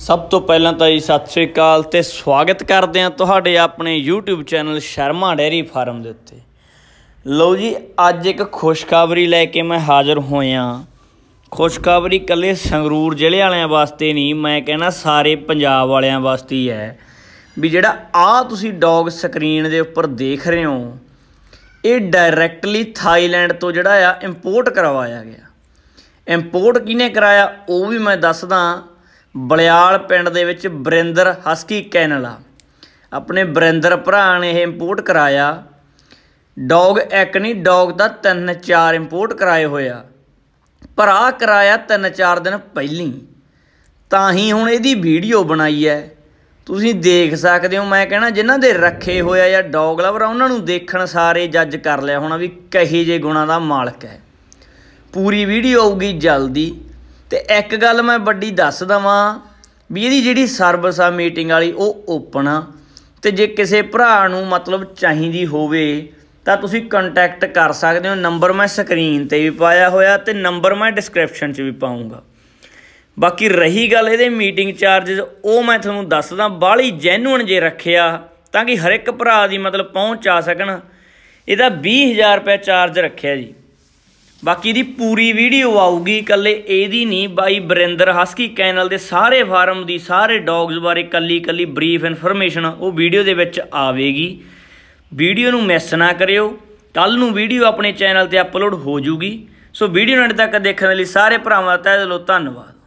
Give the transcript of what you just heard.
ਸਭ ਤੋਂ ਪਹਿਲਾਂ ਤਾਂ ਜੀ ਸਤਿ ਸ੍ਰੀ ਅਕਾਲ ਤੇ ਸਵਾਗਤ ਕਰਦੇ ਆ ਤੁਹਾਡੇ ਆਪਣੇ YouTube channel Sharma dairy farm ਦੇ ਉੱਤੇ ਲਓ ਜੀ ਅੱਜ ਇੱਕ ਖੁਸ਼ਖਬਰੀ ਲੈ ਕੇ ਮੈਂ ਹਾਜ਼ਰ ਹੋਇਆ ਖੁਸ਼ਖਬਰੀ ਕੱਲੇ ਸੰਗਰੂਰ ਜ਼ਿਲ੍ਹੇ ਵਾਲਿਆਂ ਵਾਸਤੇ ਨਹੀਂ ਮੈਂ ਕਹਿੰਦਾ ਸਾਰੇ ਪੰਜਾਬ ਵਾਲਿਆਂ ਵਾਸਤੇ ਹੀ ਹੈ ਵੀ ਜਿਹੜਾ ਆ ਤੁਸੀਂ ਡੌਗ ਸਕਰੀਨ ਦੇ ਉੱਪਰ ਦੇਖ ਰਹੇ ਹੋ ਇਹ ਡਾਇਰੈਕਟਲੀ ਥਾਈਲੈਂਡ ਤੋਂ ਜਿਹੜਾ ਆ ਇੰਪੋਰਟ ਕਰਵਾਇਆ ਗਿਆ ਇੰਪੋਰਟ ਕਿਹਨੇ ਕਰਾਇਆ ਉਹ ਵੀ ਮੈਂ ਦੱਸਦਾ ਬਲਿਆਲ ਪਿੰਡ ਦੇ ਵਿੱਚ ਬਰਿੰਦਰ ਹਸਕੀ ਕੈਨਲ ਆ ਆਪਣੇ ਬਰਿੰਦਰ ਭਰਾ ਨੇ ਇਹ ਇੰਪੋਰਟ ਕਰਾਇਆ ਡੌਗ ਇੱਕ ਨਹੀਂ ਡੌਗ ਦਾ ਤਿੰਨ ਚਾਰ ਇੰਪੋਰਟ ਕਰਾਏ ਹੋਇਆ ਭਰਾ ਕਰਾਇਆ ਤਿੰਨ ਚਾਰ ਦਿਨ ਪਹਿਲੀ ਤਾਂ ਹੀ ਹੁਣ ਇਹਦੀ ਵੀਡੀਓ ਬਣਾਈ ਐ ਤੁਸੀਂ ਦੇਖ ਸਕਦੇ ਹੋ ਮੈਂ ਕਹਿਣਾ ਜਿਨ੍ਹਾਂ ਦੇ ਰੱਖੇ ਹੋਇਆ ਜਾਂ ਡੌਗ ਲਵਰ ਉਹਨਾਂ ਨੂੰ ਦੇਖਣ ਸਾਰੇ ਜੱਜ ਕਰ ਲਿਆ ਹੋਣਾ ਵੀ ਕਹੇ ਜੇ ਗੁਣਾ ਦਾ ਮਾਲਕ ਹੈ ਪੂਰੀ ਵੀਡੀਓ ਆਊਗੀ ਜਲਦੀ ਤੇ ਇੱਕ ਗੱਲ ਮੈਂ ਵੱਡੀ ਦੱਸ ਦਵਾਂ ਵੀ ਇਹਦੀ ਜਿਹੜੀ ਸਰਵਿਸ ਆ ਮੀਟਿੰਗ ਵਾਲੀ ਉਹ ਓਪਨ ਆ ਤੇ ਜੇ ਕਿਸੇ ਭਰਾ ਨੂੰ ਮਤਲਬ ਚਾਹੀਦੀ ਹੋਵੇ ਤਾਂ ਤੁਸੀਂ ਕੰਟੈਕਟ ਕਰ ਸਕਦੇ ਹੋ ਨੰਬਰ ਮੈਂ ਸਕਰੀਨ ਤੇ ਵੀ ਪਾਇਆ ਹੋਇਆ ਤੇ ਨੰਬਰ ਮੈਂ ਡਿਸਕ੍ਰਿਪਸ਼ਨ 'ਚ ਵੀ ਪਾਉਂਗਾ ਬਾਕੀ ਰਹੀ ਗੱਲ ਇਹਦੇ ਮੀਟਿੰਗ ਚਾਰजेस ਉਹ ਮੈਂ ਤੁਹਾਨੂੰ ਦੱਸਦਾ ਬਾਲੀ ਜੈਨੂਨ ਜੇ ਰੱਖਿਆ ਤਾਂ ਕਿ ਹਰ ਇੱਕ ਭਰਾ ਦੀ ਮਤਲਬ ਪਹੁੰਚ ਆ ਸਕਣ ਇਹਦਾ 20000 ਰੁਪਏ ਚਾਰਜ ਰੱਖਿਆ ਜੀ ਬਾਕੀ ਦੀ ਪੂਰੀ ਵੀਡੀਓ ਆਊਗੀ ਕੱਲੇ ਇਹਦੀ ਨਹੀਂ ਬਾਈ ਬਰਿੰਦਰ ਹਸਕੀ ਚੈਨਲ ਦੇ ਸਾਰੇ ਫਾਰਮ ਦੀ ਸਾਰੇ ਡੌਗਸ ਬਾਰੇ ਕੱਲੀ ਕੱਲੀ ਬਰੀਫ ਇਨਫੋਰਮੇਸ਼ਨ ਉਹ ਵੀਡੀਓ ਦੇ ਵਿੱਚ ਆਵੇਗੀ ਵੀਡੀਓ ਨੂੰ ਮਿਸ ਨਾ ਕਰਿਓ ਕੱਲ ਨੂੰ ਵੀਡੀਓ ਆਪਣੇ ਚੈਨਲ ਤੇ ਅਪਲੋਡ ਹੋ ਜੂਗੀ ਸੋ ਵੀਡੀਓ ਨੂੰ ਅੰਤ ਤੱਕ ਦੇਖਣ ਲਈ ਸਾਰੇ ਭਰਾਵਾਂ ਦਾ ਤਹਿ ਦਿਲੋਂ ਧੰਨਵਾਦ